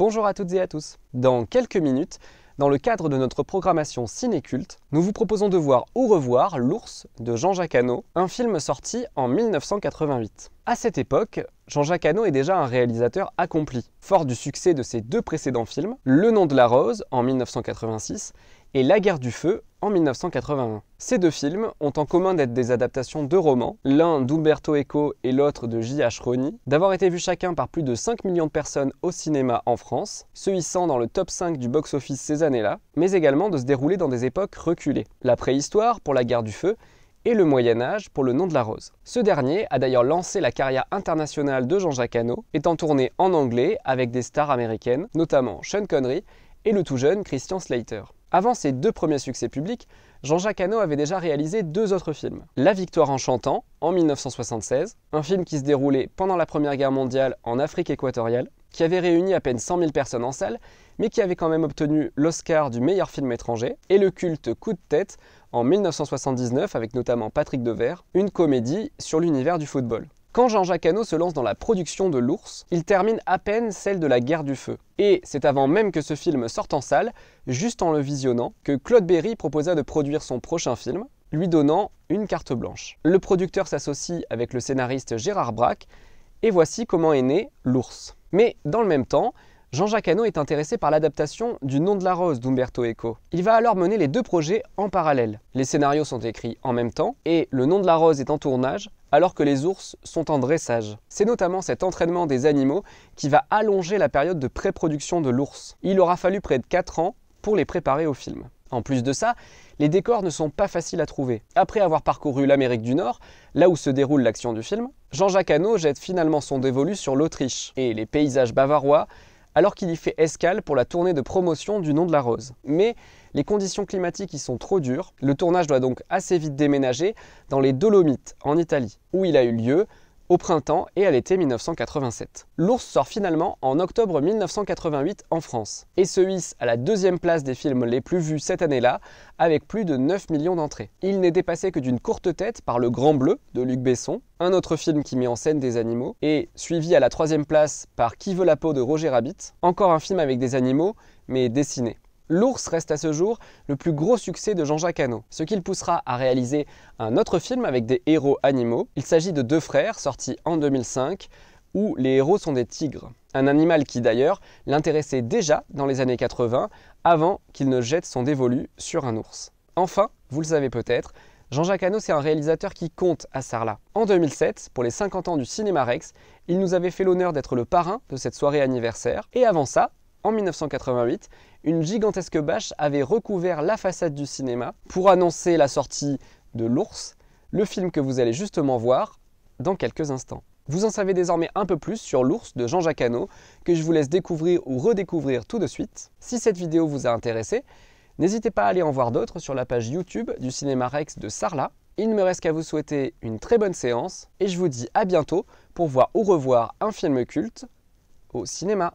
Bonjour à toutes et à tous. Dans quelques minutes, dans le cadre de notre programmation Cinéculte, nous vous proposons de voir ou revoir L'ours de Jean-Jacques Hano, un film sorti en 1988. À cette époque, Jean-Jacques Hano est déjà un réalisateur accompli. Fort du succès de ses deux précédents films, Le nom de la rose en 1986 et La guerre du feu en 1981. Ces deux films ont en commun d'être des adaptations de romans, l'un d'Umberto Eco et l'autre de J.H. Rony, d'avoir été vus chacun par plus de 5 millions de personnes au cinéma en France, se hissant dans le top 5 du box-office ces années-là, mais également de se dérouler dans des époques reculées. La préhistoire pour La guerre du feu et le Moyen Âge pour le nom de la rose. Ce dernier a d'ailleurs lancé la carrière internationale de Jean-Jacques Hano, étant tourné en anglais avec des stars américaines, notamment Sean Connery et le tout jeune Christian Slater. Avant ses deux premiers succès publics, Jean-Jacques Hano avait déjà réalisé deux autres films. La victoire en chantant, en 1976, un film qui se déroulait pendant la Première Guerre mondiale en Afrique équatoriale, qui avait réuni à peine 100 000 personnes en salle, mais qui avait quand même obtenu l'Oscar du meilleur film étranger, et le culte Coup de tête en 1979 avec notamment Patrick Devers, une comédie sur l'univers du football. Quand Jean-Jacques Hano se lance dans la production de L'Ours, il termine à peine celle de La Guerre du Feu. Et c'est avant même que ce film sorte en salle, juste en le visionnant, que Claude Berry proposa de produire son prochain film, lui donnant une carte blanche. Le producteur s'associe avec le scénariste Gérard Braque, et voici comment est né L'Ours. Mais dans le même temps, Jean-Jacques Hano est intéressé par l'adaptation du nom de la rose d'Umberto Eco. Il va alors mener les deux projets en parallèle. Les scénarios sont écrits en même temps et le nom de la rose est en tournage alors que les ours sont en dressage. C'est notamment cet entraînement des animaux qui va allonger la période de pré-production de l'ours. Il aura fallu près de 4 ans pour les préparer au film. En plus de ça, les décors ne sont pas faciles à trouver. Après avoir parcouru l'Amérique du Nord, là où se déroule l'action du film, Jean-Jacques Hano jette finalement son dévolu sur l'Autriche et les paysages bavarois alors qu'il y fait escale pour la tournée de promotion du nom de la rose. Mais les conditions climatiques y sont trop dures, le tournage doit donc assez vite déménager dans les Dolomites en Italie, où il a eu lieu au printemps et à l'été 1987. L'ours sort finalement en octobre 1988 en France et se hisse à la deuxième place des films les plus vus cette année-là avec plus de 9 millions d'entrées. Il n'est dépassé que d'une courte tête par Le Grand Bleu de Luc Besson, un autre film qui met en scène des animaux, et suivi à la troisième place par Qui veut la peau de Roger Rabbit, encore un film avec des animaux mais dessiné. L'ours reste à ce jour le plus gros succès de Jean-Jacques Hano, ce qui le poussera à réaliser un autre film avec des héros animaux. Il s'agit de Deux frères, sorti en 2005, où les héros sont des tigres. Un animal qui d'ailleurs l'intéressait déjà dans les années 80, avant qu'il ne jette son dévolu sur un ours. Enfin, vous le savez peut-être, Jean-Jacques Hano, c'est un réalisateur qui compte à Sarlat. En 2007, pour les 50 ans du Cinéma Rex, il nous avait fait l'honneur d'être le parrain de cette soirée anniversaire. Et avant ça, en 1988, une gigantesque bâche avait recouvert la façade du cinéma pour annoncer la sortie de L'Ours, le film que vous allez justement voir dans quelques instants. Vous en savez désormais un peu plus sur l'ours de Jean-Jacques Hano, que je vous laisse découvrir ou redécouvrir tout de suite. Si cette vidéo vous a intéressé, n'hésitez pas à aller en voir d'autres sur la page YouTube du Cinéma Rex de Sarlat. Il ne me reste qu'à vous souhaiter une très bonne séance et je vous dis à bientôt pour voir ou revoir un film culte au cinéma.